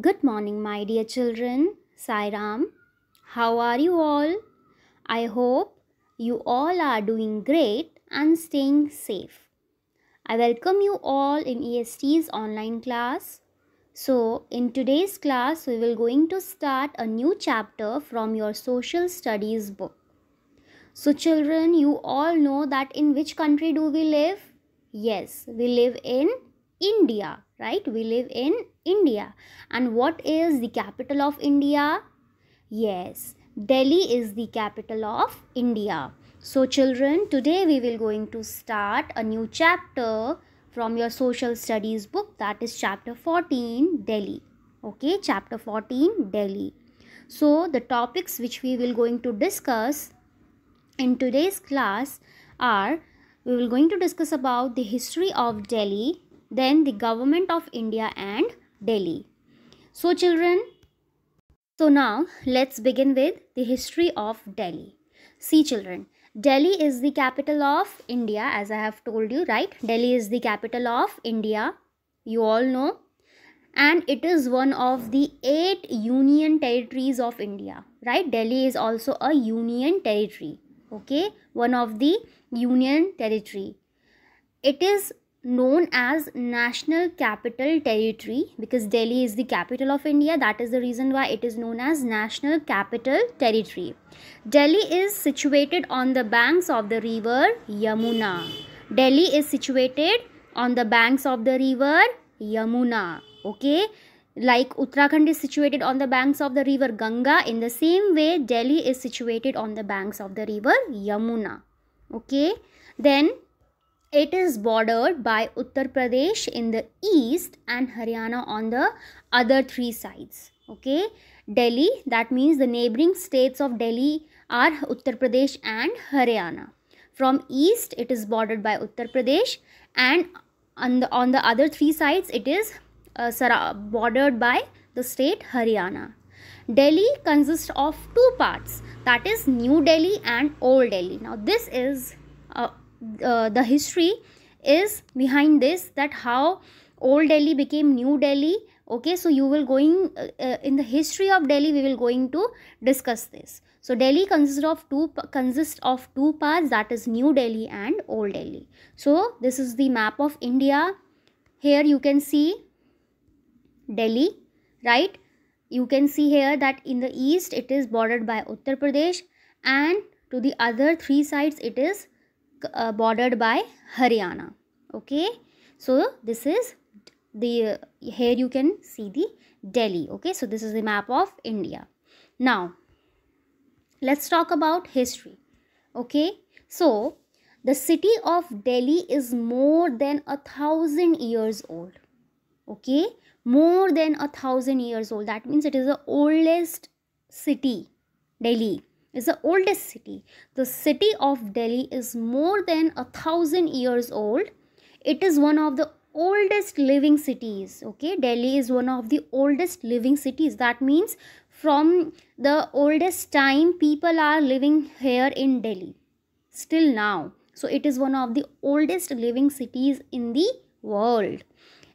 Good morning, my dear children. Sairam, how are you all? I hope you all are doing great and staying safe. I welcome you all in EST's online class. So, in today's class, we will going to start a new chapter from your social studies book. So, children, you all know that in which country do we live? Yes, we live in India right we live in india and what is the capital of india yes delhi is the capital of india so children today we will going to start a new chapter from your social studies book that is chapter 14 delhi okay chapter 14 delhi so the topics which we will going to discuss in today's class are we will going to discuss about the history of delhi then the government of India and Delhi. So children, so now let's begin with the history of Delhi. See children, Delhi is the capital of India as I have told you, right? Delhi is the capital of India, you all know. And it is one of the eight union territories of India, right? Delhi is also a union territory, okay? One of the union territory. It is known as national capital territory because delhi is the capital of india that is the reason why it is known as national capital territory delhi is situated on the banks of the river yamuna delhi is situated on the banks of the river yamuna okay like Uttarakhand is situated on the banks of the river Ganga, in the same way Delhi is situated on the banks of the river Yamuna. Okay, then it is bordered by Uttar Pradesh in the east and Haryana on the other three sides. Okay, Delhi, that means the neighboring states of Delhi are Uttar Pradesh and Haryana. From east, it is bordered by Uttar Pradesh and on the, on the other three sides, it is uh, bordered by the state Haryana. Delhi consists of two parts that is New Delhi and Old Delhi. Now, this is uh, the history is behind this that how old delhi became new delhi okay so you will going uh, uh, in the history of delhi we will going to discuss this so delhi consists of two consists of two parts that is new delhi and old delhi so this is the map of india here you can see delhi right you can see here that in the east it is bordered by uttar pradesh and to the other three sides it is uh, bordered by Haryana okay so this is the uh, here you can see the Delhi okay so this is the map of India now let's talk about history okay so the city of Delhi is more than a thousand years old okay more than a thousand years old that means it is the oldest city Delhi is the oldest city. The city of Delhi is more than a thousand years old. It is one of the oldest living cities. Okay, Delhi is one of the oldest living cities. That means from the oldest time, people are living here in Delhi still now. So, it is one of the oldest living cities in the world.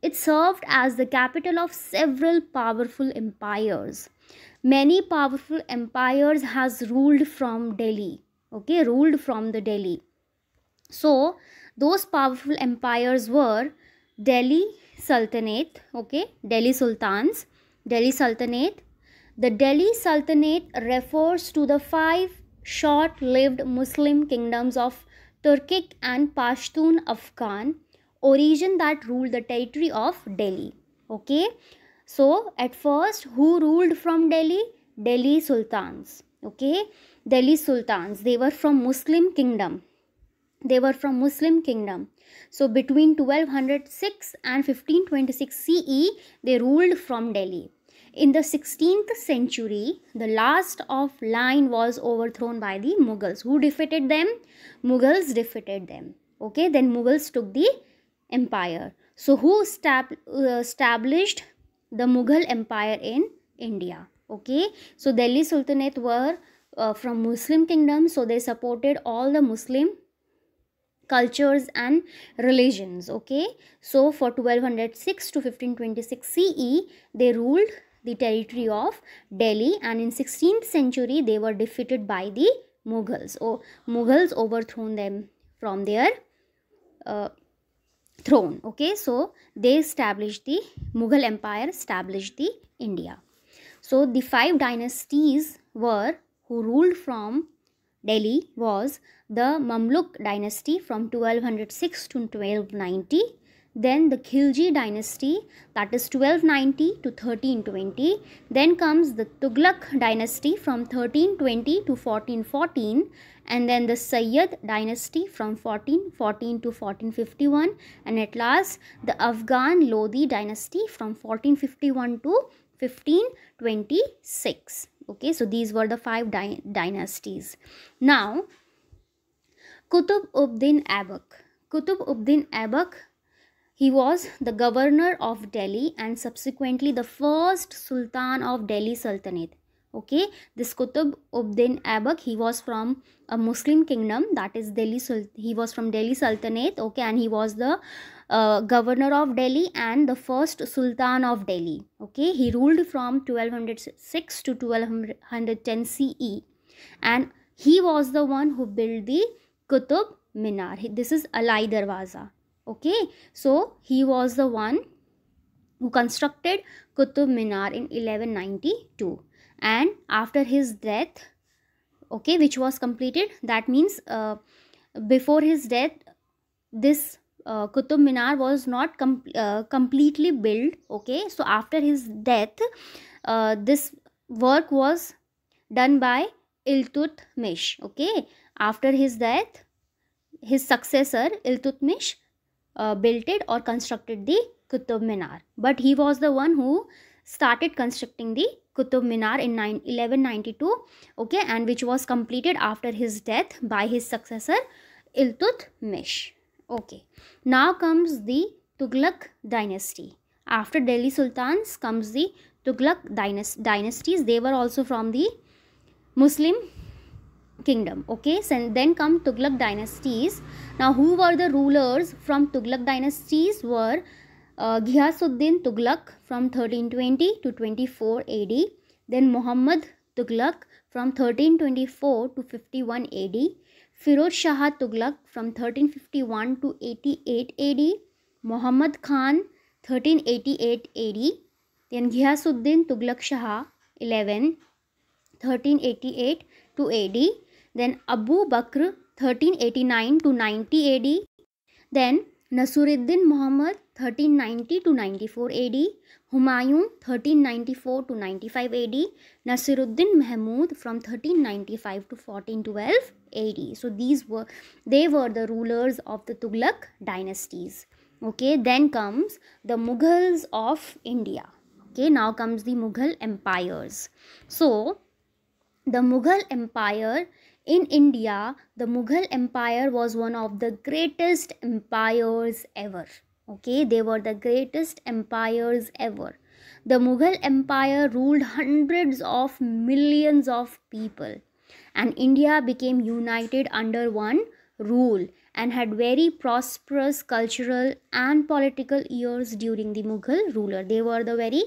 It served as the capital of several powerful empires. Many powerful empires has ruled from Delhi. Okay, ruled from the Delhi. So those powerful empires were Delhi Sultanate, okay, Delhi Sultans, Delhi Sultanate. The Delhi Sultanate refers to the five short lived Muslim kingdoms of Turkic and Pashtun Afghan origin that ruled the territory of Delhi. Okay. So, at first, who ruled from Delhi? Delhi Sultans. Okay. Delhi Sultans. They were from Muslim kingdom. They were from Muslim kingdom. So, between 1206 and 1526 CE, they ruled from Delhi. In the 16th century, the last of line was overthrown by the Mughals. Who defeated them? Mughals defeated them. Okay, then Mughals took the Empire. So, who stab, uh, established the Mughal Empire in India? Okay, so Delhi Sultanate were uh, from Muslim kingdom, so they supported all the Muslim cultures and religions. Okay, so for 1206 to 1526 CE, they ruled the territory of Delhi, and in 16th century they were defeated by the Mughals. Oh, Mughals overthrown them from their uh, throne okay so they established the mughal empire established the india so the five dynasties were who ruled from delhi was the mamluk dynasty from 1206 to 1290 then the Khilji dynasty that is 1290 to 1320 then comes the Tughlaq dynasty from 1320 to 1414 and then the Sayyid dynasty from 1414 to 1451 and at last the Afghan Lodi dynasty from 1451 to 1526 okay so these were the five dy dynasties now Qutb Ubdin Abak Qutb Ubdin Abak he was the governor of Delhi and subsequently the first Sultan of Delhi Sultanate. Okay, this Qutb Ubdin Aibak, he was from a Muslim kingdom that is Delhi, he was from Delhi Sultanate. Okay, and he was the uh, governor of Delhi and the first Sultan of Delhi. Okay, he ruled from 1206 to 1210 CE and he was the one who built the Qutb Minar. This is Alai Darwaza okay so he was the one who constructed qutub minar in 1192 and after his death okay which was completed that means uh, before his death this uh, Qutub Minar was not com uh, completely built. Okay, so after his death, uh, this work was done by Iltutmish. Okay, after his death, his successor Iltutmish uh, built it or constructed the Qutub Minar. But he was the one who started constructing the Qutub Minar in 9, 1192, okay, and which was completed after his death by his successor Iltutmish. Okay, now comes the Tughlaq dynasty. After Delhi Sultans comes the Tughlaq dynasties. They were also from the Muslim kingdom okay so, then come tughlaq dynasties now who were the rulers from tughlaq dynasties were uh, Ghiyasuddin Tughlaq from 1320 to 24 AD, then Muhammad Tughlaq from 1324 to 51 AD, Firoz Shah Tughlaq from 1351 to 88 AD, Muhammad Khan 1388 AD, then Ghiyasuddin Tughlaq Shah 11 1388 to AD, then Abu Bakr 1389 to 90 AD, then Nasiruddin Muhammad 1390 to 94 AD, Humayun 1394 to 95 AD, Nasiruddin Mahmud from 1395 to 1412 AD. So these were they were the rulers of the Tughlaq dynasties. Okay, then comes the Mughals of India. Okay, now comes the Mughal empires. So the Mughal empire in India, the Mughal Empire was one of the greatest empires ever. Okay, they were the greatest empires ever. The Mughal Empire ruled hundreds of millions of people, and India became united under one rule and had very prosperous cultural and political years during the Mughal ruler. They were the very,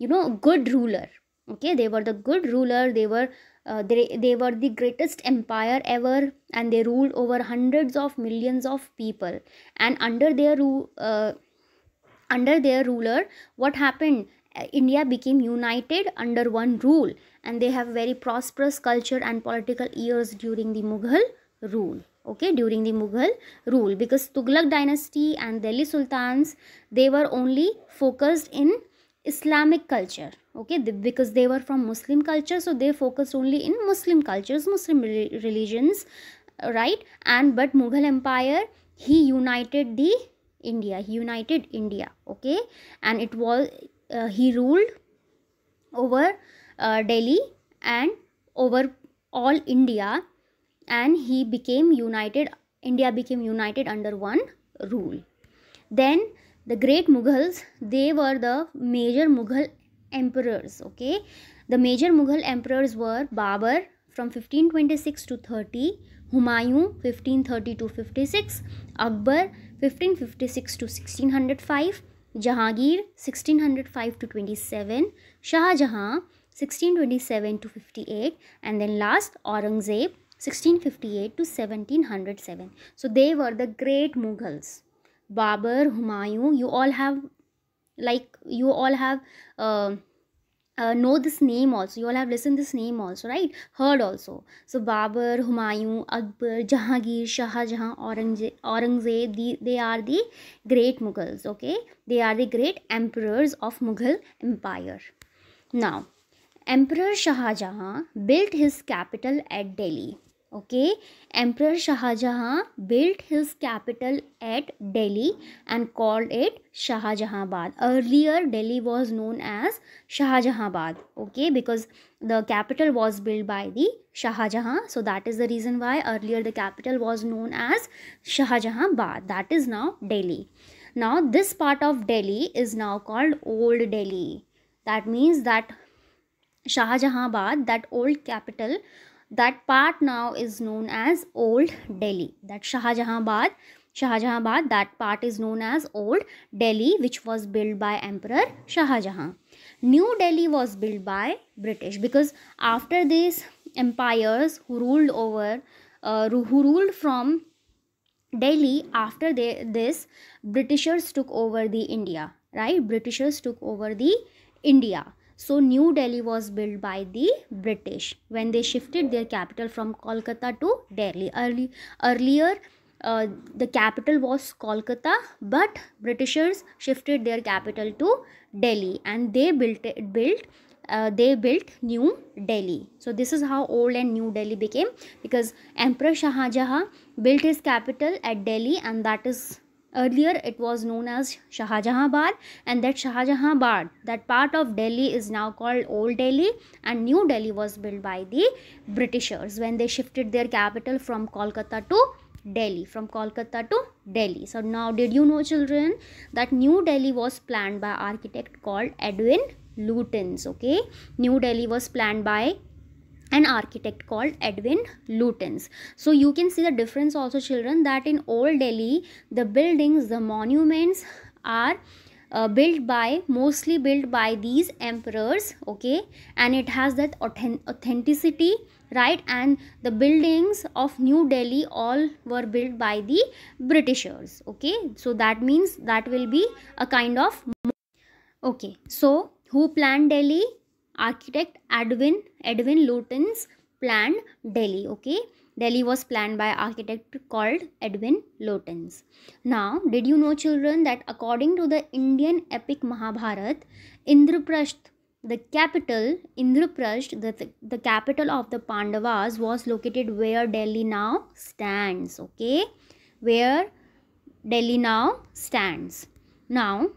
you know, good ruler. Okay, they were the good ruler. They were uh, they, they were the greatest empire ever and they ruled over hundreds of millions of people and under their uh, under their ruler what happened uh, india became united under one rule and they have very prosperous culture and political years during the mughal rule okay during the mughal rule because tughlaq dynasty and delhi sultans they were only focused in Islamic culture okay because they were from Muslim culture so they focused only in Muslim cultures Muslim religions right and but Mughal empire he united the India he united India okay and it was uh, he ruled over uh, Delhi and over all India and he became united India became united under one rule then the great mughals they were the major mughal emperors okay the major mughal emperors were babur from 1526 to 30 humayun 1530 to 56 akbar 1556 to 1605 jahangir 1605 to 27 shah jahan 1627 to 58 and then last aurangzeb 1658 to 1707 so they were the great mughals Babur, Humayun, you all have like you all have uh, uh, know this name also you all have listened this name also right heard also so babur humayun akbar jahangir shah jahan aurangzeb, they are the great mughals okay they are the great emperors of mughal empire now emperor shah jahan built his capital at delhi Okay, Emperor Shah Jahan built his capital at Delhi and called it Shah Jahanabad. Earlier, Delhi was known as Shah Jahanabad. Okay, because the capital was built by the Shah Jahan. So that is the reason why earlier the capital was known as Shah Jahanabad. That is now Delhi. Now this part of Delhi is now called Old Delhi. That means that Shah Jahanabad, that old capital that part now is known as Old Delhi. That Shahjahanabad, Shahjahanabad, that part is known as Old Delhi, which was built by Emperor Shahjahan. New Delhi was built by British because after these empires who ruled over, uh, who ruled from Delhi, after they, this, Britishers took over the India, right? Britishers took over the India. So New Delhi was built by the British when they shifted their capital from Kolkata to Delhi. Early, earlier, uh, the capital was Kolkata, but Britishers shifted their capital to Delhi, and they built built uh, they built New Delhi. So this is how old and New Delhi became because Emperor Shah Jahan built his capital at Delhi, and that is Earlier it was known as Shahjahanabad and that Shahjahanabad, that part of Delhi is now called Old Delhi and New Delhi was built by the Britishers when they shifted their capital from Kolkata to Delhi, from Kolkata to Delhi. So now did you know children that New Delhi was planned by architect called Edwin Lutens, okay. New Delhi was planned by an architect called Edwin Lutyens. So you can see the difference also children that in old Delhi the buildings the monuments are uh, built by mostly built by these emperors okay and it has that authenticity right and the buildings of new delhi all were built by the britishers okay so that means that will be a kind of okay so who planned delhi architect Edwin Edwin Lutyens planned Delhi. Okay, Delhi was planned by architect called Edwin Lutyens. Now, did you know, children, that according to the Indian epic Mahabharat, Indraprasth, the capital Indraprastha, the, the capital of the Pandavas, was located where Delhi now stands. Okay, where Delhi now stands. Now,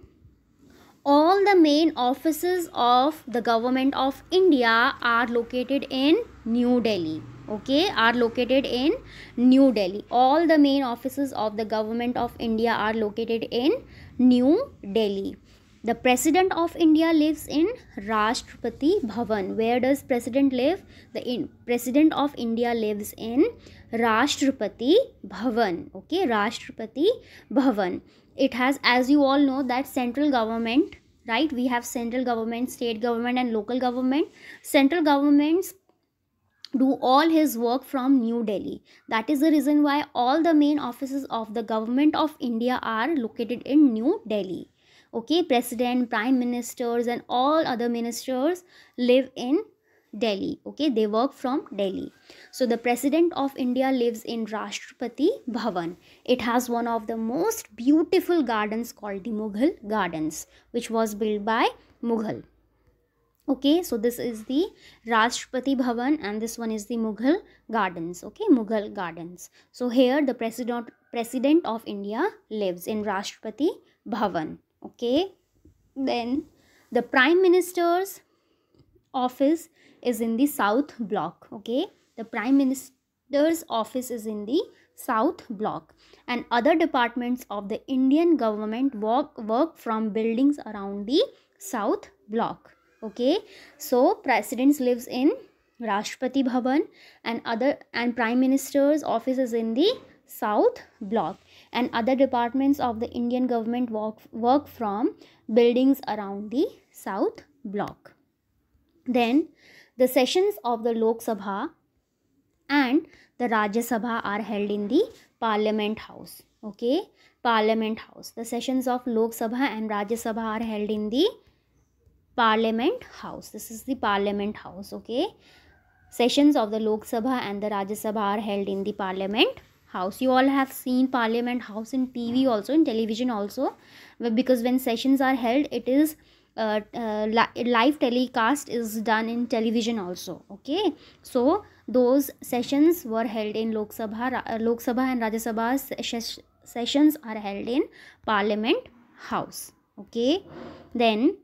all the main offices of the government of India are located in New Delhi okay are located in New Delhi all the main offices of the government of India are located in New Delhi the President of India lives in Rashtrapati Bhavan. Where does President live? The in, President of India lives in Rashtrapati Bhavan. Okay, Rashtrapati Bhavan. It has, as you all know, that central government, right? We have central government, state government, and local government. Central governments do all his work from New Delhi. That is the reason why all the main offices of the Government of India are located in New Delhi okay president prime ministers and all other ministers live in delhi okay they work from delhi so the president of india lives in rashtrapati bhavan it has one of the most beautiful gardens called the mughal gardens which was built by mughal okay so this is the rashtrapati bhavan and this one is the mughal gardens okay mughal gardens so here the president president of india lives in rashtrapati bhavan okay then the prime minister's office is in the south block okay the prime minister's office is in the south block and other departments of the indian government work work from buildings around the south block okay so president lives in rashtrapati bhavan and other and prime minister's office is in the south block and other departments of the Indian government work, work from buildings around the South Block. Then the sessions of the Lok Sabha and the Rajya Sabha are held in the Parliament House. Okay, Parliament House. The sessions of Lok Sabha and Rajya Sabha are held in the Parliament House. This is the Parliament House. Okay, sessions of the Lok Sabha and the Rajya Sabha are held in the Parliament house you all have seen parliament house in tv also in television also because when sessions are held it is uh, uh, live telecast is done in television also okay so those sessions were held in lok sabha uh, lok sabha and rajya sabha sessions are held in parliament house okay then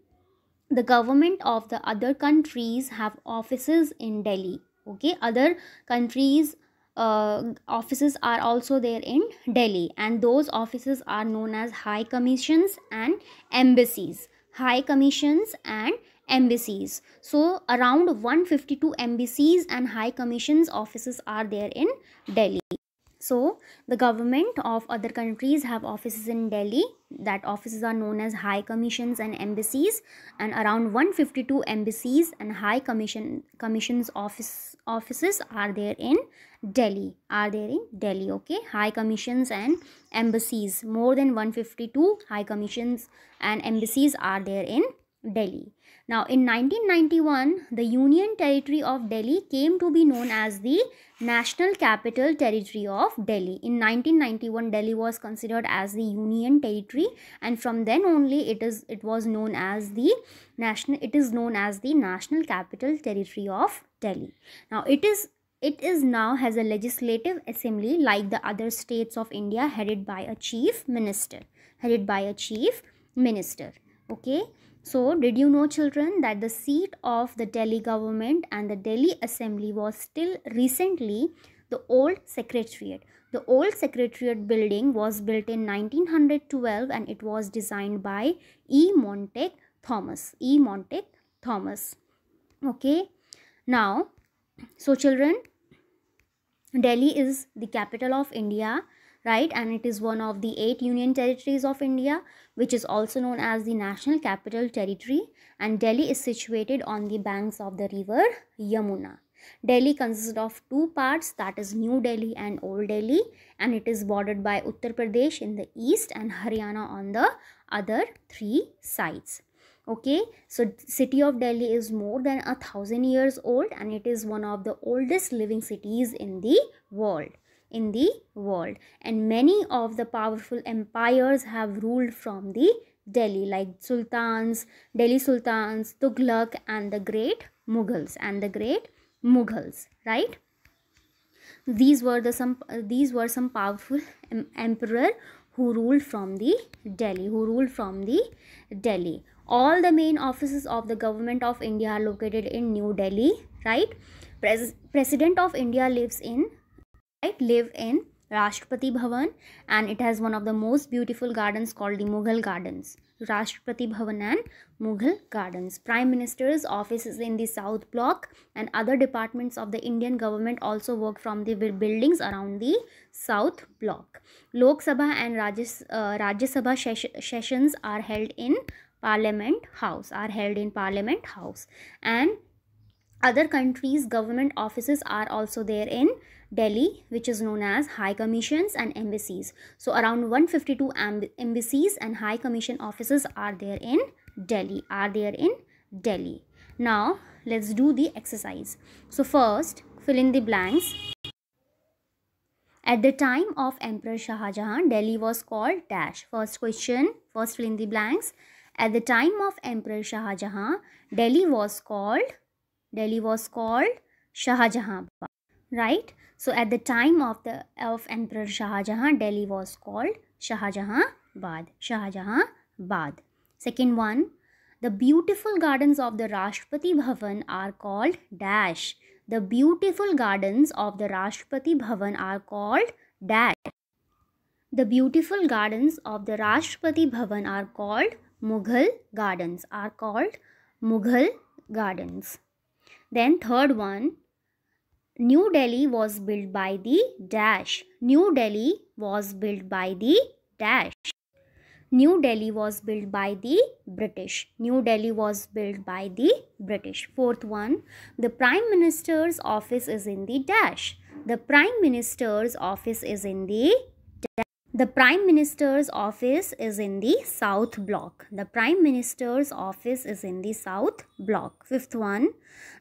the government of the other countries have offices in delhi okay other countries uh, offices are also there in Delhi and those offices are known as high commissions and embassies high commissions and embassies so around 152 embassies and high commissions offices are there in Delhi so the government of other countries have offices in Delhi. That offices are known as high commissions and embassies, and around 152 embassies and high commission commissions office offices are there in Delhi. Are there in Delhi? Okay, high commissions and embassies. More than 152 high commissions and embassies are there in Delhi. Now, in 1991, the Union Territory of Delhi came to be known as the National Capital Territory of Delhi. In 1991, Delhi was considered as the Union Territory, and from then only, it is it was known as the national. It is known as the National Capital Territory of Delhi. Now, it is it is now has a legislative assembly like the other states of India, headed by a chief minister, headed by a chief minister. Okay so, did you know children that the seat of the Delhi government and the Delhi assembly was still recently the old secretariat. The old secretariat building was built in 1912 and it was designed by E. Montek Thomas. E. Montek Thomas. Okay. Now, so children, Delhi is the capital of India right? And it is one of the eight union territories of India, which is also known as the National Capital Territory. And Delhi is situated on the banks of the river Yamuna. Delhi consists of two parts that is New Delhi and Old Delhi and it is bordered by Uttar Pradesh in the east and Haryana on the other three sides okay so city of delhi is more than a thousand years old and it is one of the oldest living cities in the world in the world and many of the powerful empires have ruled from the Delhi like sultans, Delhi sultans, Tughlaq and the great Mughals and the great Mughals, right? These were the some these were some powerful em emperor who ruled from the Delhi, who ruled from the Delhi. All the main offices of the government of India are located in New Delhi, right? Pres President of India lives in right, live in Rashtrapati Bhavan and it has one of the most beautiful gardens called the Mughal Gardens. Rashtrapati Bhavan and Mughal Gardens. Prime Minister's office is in the South Block and other departments of the Indian government also work from the buildings around the South Block. Lok Sabha and uh, Rajya, uh, Sabha ses sessions are held in Parliament House, are held in Parliament House and other countries' government offices are also there in Delhi, which is known as High Commissions and Embassies. So around 152 embassies and High Commission offices are there in Delhi, are there in Delhi. Now, let's do the exercise. So first, fill in the blanks. At the time of Emperor Shah Jahan, Delhi was called dash. First question, first fill in the blanks. At the time of Emperor Shah Jahan, Delhi was called Delhi was called Shah Jahan right so at the time of the of emperor shah jahan delhi was called shah jahanabad shah jahanabad second one the beautiful gardens of the rashtrapati bhavan are called dash the beautiful gardens of the rashtrapati bhavan are called dash the beautiful gardens of the rashtrapati bhavan are called mughal gardens are called mughal gardens then third one New Delhi was built by the dash. New Delhi was built by the dash. New Delhi was built by the British. New Delhi was built by the British. Fourth one, the Prime Minister's office is in the dash. The Prime Minister's office is in the the Prime Minister's office is in the South Block. The Prime Minister's office is in the South Block. Fifth one,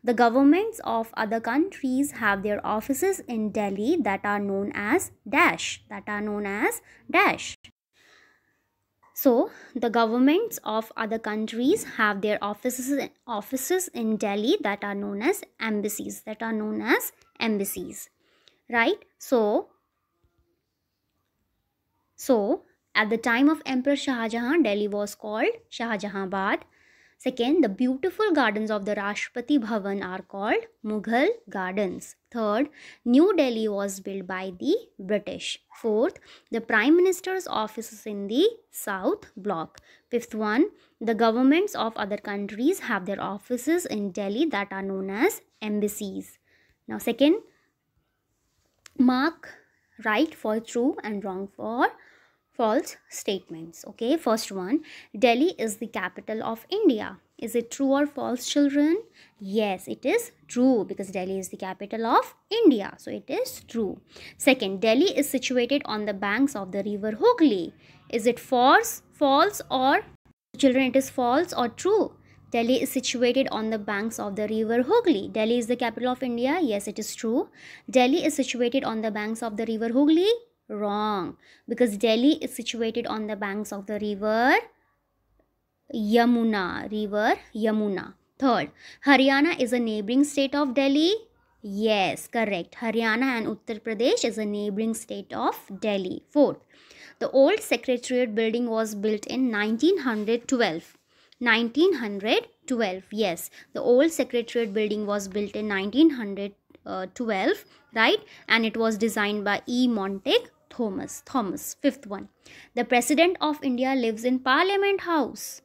the governments of other countries have their offices in Delhi that are known as dash, that are known as dash. So, the governments of other countries have their offices offices in Delhi that are known as embassies, that are known as embassies. Right? So, so, at the time of Emperor Shah Jahan, Delhi was called Shah Jahanabad. Second, the beautiful gardens of the Rashtrapati Bhavan are called Mughal Gardens. Third, New Delhi was built by the British. Fourth, the Prime Minister's offices in the South Block. Fifth one, the governments of other countries have their offices in Delhi that are known as embassies. Now, second, mark right for true and wrong for false statements. Okay, first one Delhi is the capital of India. Is it true or false, children? Yes, it is true because Delhi is the capital of India. So it is true. Second, Delhi is situated on the banks of the river Hooghly. Is it false, false or children it is false or true? Delhi is situated on the banks of the river Hooghly. Delhi is the capital of India. Yes, it is true. Delhi is situated on the banks of the river Hooghly. Wrong. Because Delhi is situated on the banks of the river Yamuna. River Yamuna. Third, Haryana is a neighboring state of Delhi. Yes, correct. Haryana and Uttar Pradesh is a neighboring state of Delhi. Fourth, the old Secretariat building was built in 1912. 1912, yes. The old Secretariat building was built in 1912, right? And it was designed by E. Montague. Thomas. Thomas, fifth one. The President of India lives in Parliament House.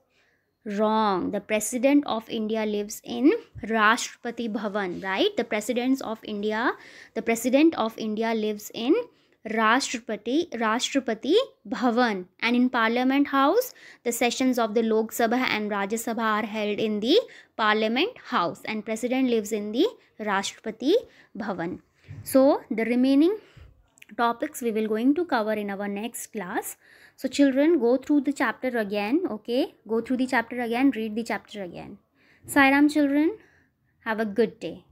Wrong. The President of India lives in Rashtrapati Bhavan, right? The Presidents of India, the President of India lives in Rashtrapati, Rashtrapati Bhavan and in Parliament House, the sessions of the Lok Sabha and Rajya Sabha are held in the Parliament House and President lives in the Rashtrapati Bhavan. So, the remaining topics we will going to cover in our next class so children go through the chapter again okay go through the chapter again read the chapter again sairam children have a good day